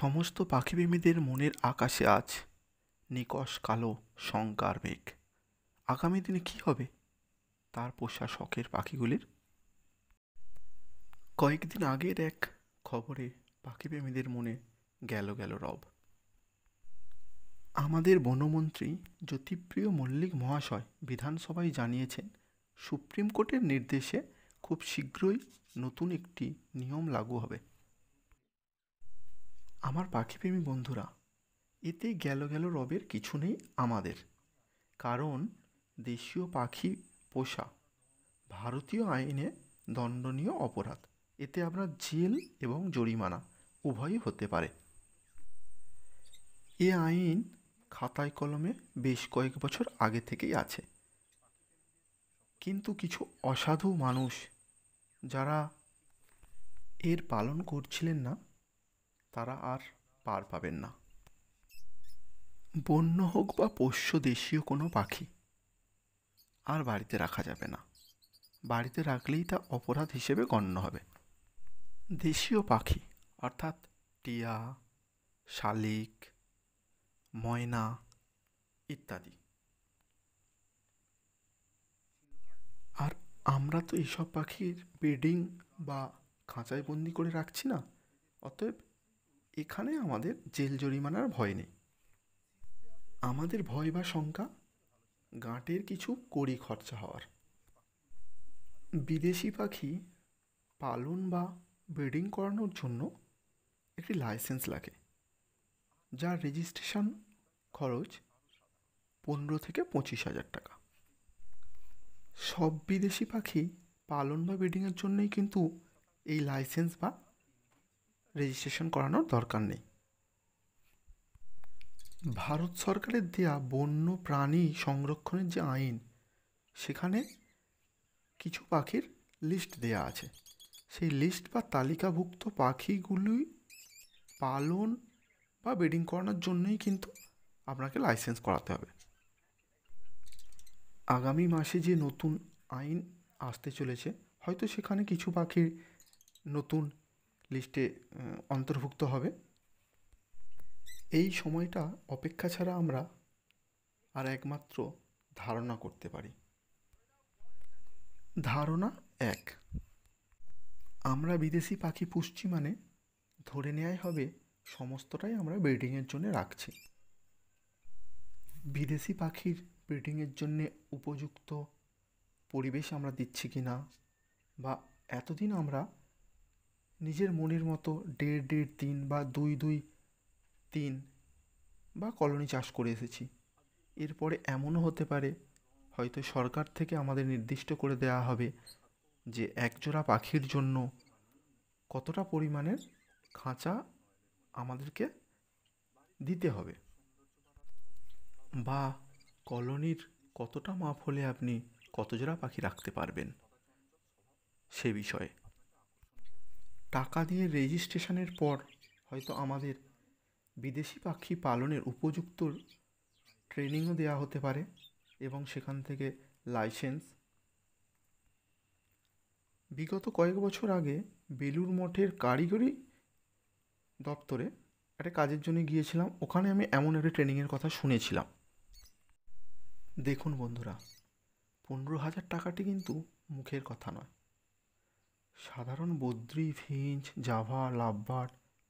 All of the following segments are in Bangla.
সমস্ত পাখিপ্রেমীদের মনের আকাশে আজ নিকশ কালো শঙ্কার মেঘ আগামী দিনে কি হবে তার পোষা শখের পাখিগুলির কয়েকদিন আগের এক খবরে পাখিপ্রেমীদের মনে গেল গেল রব আমাদের বনমন্ত্রী জ্যোতিপ্রিয় মল্লিক মহাশয় বিধানসভায় জানিয়েছেন সুপ্রিম কোর্টের নির্দেশে খুব শীঘ্রই নতুন একটি নিয়ম লাগু হবে আমার পাখিপ্রেমী বন্ধুরা এতে গেল গেল রবের কিছু নেই আমাদের কারণ দেশীয় পাখি পোষা ভারতীয় আইনে দণ্ডনীয় অপরাধ এতে আপনার জেল এবং জরিমানা উভয়ই হতে পারে এ আইন খাতায় কলমে বেশ কয়েক বছর আগে থেকেই আছে কিন্তু কিছু অসাধু মানুষ যারা এর পালন করছিলেন না তারা আর পার পাবেন না বন্য হোক বা পোষ্য দেশীয় কোনো পাখি আর বাড়িতে রাখা যাবে না বাড়িতে রাখলেই তা অপরাধ হিসেবে গণ্য হবে দেশীয় পাখি অর্থাৎ টিয়া শালিক ময়না ইত্যাদি আর আমরা তো এইসব পাখির বেডিং বা খাঁচায় বন্দি করে রাখছি না অতএব এখানে আমাদের জেল জরিমানার ভয় নেই আমাদের ভয় বা শঙ্কা গাঁটের কিছু কড়ি খরচা হওয়ার বিদেশি পাখি পালন বা ব্রিডিং করানোর জন্য একটি লাইসেন্স লাগে যার রেজিস্ট্রেশন খরচ পনেরো থেকে পঁচিশ হাজার টাকা সব বিদেশি পাখি পালন বা ব্রিডিংয়ের জন্যই কিন্তু এই লাইসেন্স বা রেজিস্ট্রেশন করানোর দরকার নেই ভারত সরকারের দেয়া বন্য প্রাণী সংরক্ষণের যে আইন সেখানে কিছু পাখির লিস্ট দেয়া আছে সেই লিস্ট বা তালিকাভুক্ত পাখিগুলি পালন বা ব্রিডিং করানোর জন্যই কিন্তু আপনাকে লাইসেন্স করাতে হবে আগামী মাসে যে নতুন আইন আসতে চলেছে হয়তো সেখানে কিছু পাখির নতুন লিস্টে অন্তর্ভুক্ত হবে এই সময়টা অপেক্ষা ছাড়া আমরা আর একমাত্র ধারণা করতে পারি ধারণা এক আমরা বিদেশি পাখি পুষছি মানে ধরে নেওয়াই হবে সমস্তটাই আমরা ব্রিডিংয়ের জন্য রাখছি বিদেশি পাখির ব্রিডিংয়ের জন্য উপযুক্ত পরিবেশ আমরা দিচ্ছি কি না বা এতদিন আমরা নিজের মনের মতো দেড় দেড় তিন বা দুই দুই তিন বা কলোনি চাষ করে এসেছি এরপরে এমনও হতে পারে হয়তো সরকার থেকে আমাদের নির্দিষ্ট করে দেওয়া হবে যে একজোড়া পাখির জন্য কতটা পরিমাণের খাঁচা আমাদেরকে দিতে হবে বা কলোনির কতটা মাপ হলে আপনি কত জোড়া পাখি রাখতে পারবেন সে বিষয়ে টাকা দিয়ে রেজিস্ট্রেশনের পর হয়তো আমাদের বিদেশি পাখি পালনের উপযুক্ত ট্রেনিংও দেওয়া হতে পারে এবং সেখান থেকে লাইসেন্স বিগত কয়েক বছর আগে বেলুর মঠের কারিগরি দপ্তরে একটা কাজের জন্য গিয়েছিলাম ওখানে আমি এমন একটা ট্রেনিংয়ের কথা শুনেছিলাম দেখুন বন্ধুরা পনেরো হাজার টাকাটি কিন্তু মুখের কথা নয় সাধারণ বদ্রি ফিঞ্চ জাভা লাভবার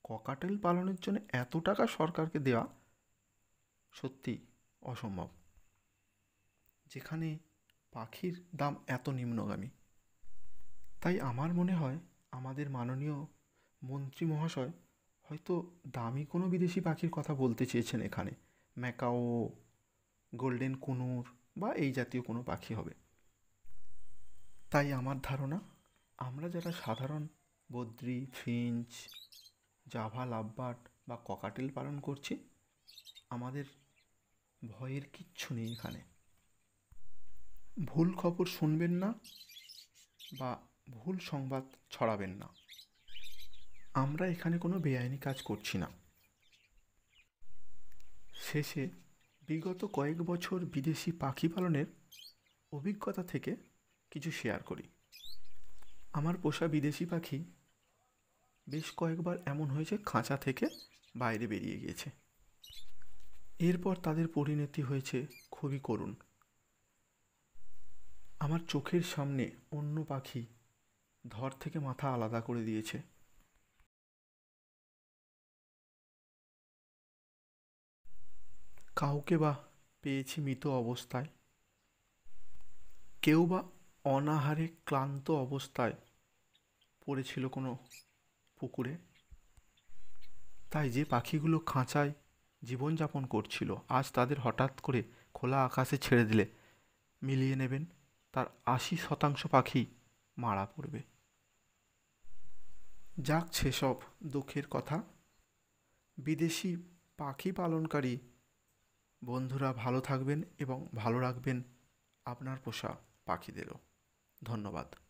ককাটেল পালনের জন্য এত টাকা সরকারকে দেওয়া সত্যি অসম্ভব যেখানে পাখির দাম এত নিম্নগামী তাই আমার মনে হয় আমাদের মাননীয় মন্ত্রী মহাশয় হয়তো দামি কোনো বিদেশি পাখির কথা বলতে চেয়েছেন এখানে ম্যাকাও গোল্ডেন কুনুর বা এই জাতীয় কোনো পাখি হবে তাই আমার ধারণা আমরা যারা সাধারণ বদ্রি ফিঞ্চ জাভা লাভবাট বা ককাটেল পালন করছি আমাদের ভয়ের কিচ্ছু নেই এখানে ভুল খবর শুনবেন না বা ভুল সংবাদ ছড়াবেন না আমরা এখানে কোনো বেআইনি কাজ করছি না শেষে বিগত কয়েক বছর বিদেশি পাখি পালনের অভিজ্ঞতা থেকে কিছু শেয়ার করি আমার পোষা বিদেশি পাখি বেশ কয়েকবার এমন হয়েছে খাঁচা থেকে বাইরে বেরিয়ে গিয়েছে এরপর তাদের পরিণতি হয়েছে খুবই করুণ আমার চোখের সামনে অন্য পাখি ধর থেকে মাথা আলাদা করে দিয়েছে কাউকে বা পেয়েছি মৃত অবস্থায় কেউ বা অনাহারে ক্লান্ত অবস্থায় পড়েছিল কোনো পুকুরে তাই যে পাখিগুলো খাঁচায় জীবনযাপন করছিল আজ তাদের হঠাৎ করে খোলা আকাশে ছেড়ে দিলে মিলিয়ে নেবেন তার আশি শতাংশ পাখি মারা পড়বে যাক সেসব দুঃখের কথা বিদেশি পাখি পালনকারী বন্ধুরা ভালো থাকবেন এবং ভালো রাখবেন আপনার পোষা পাখিদেরও ধন্যবাদ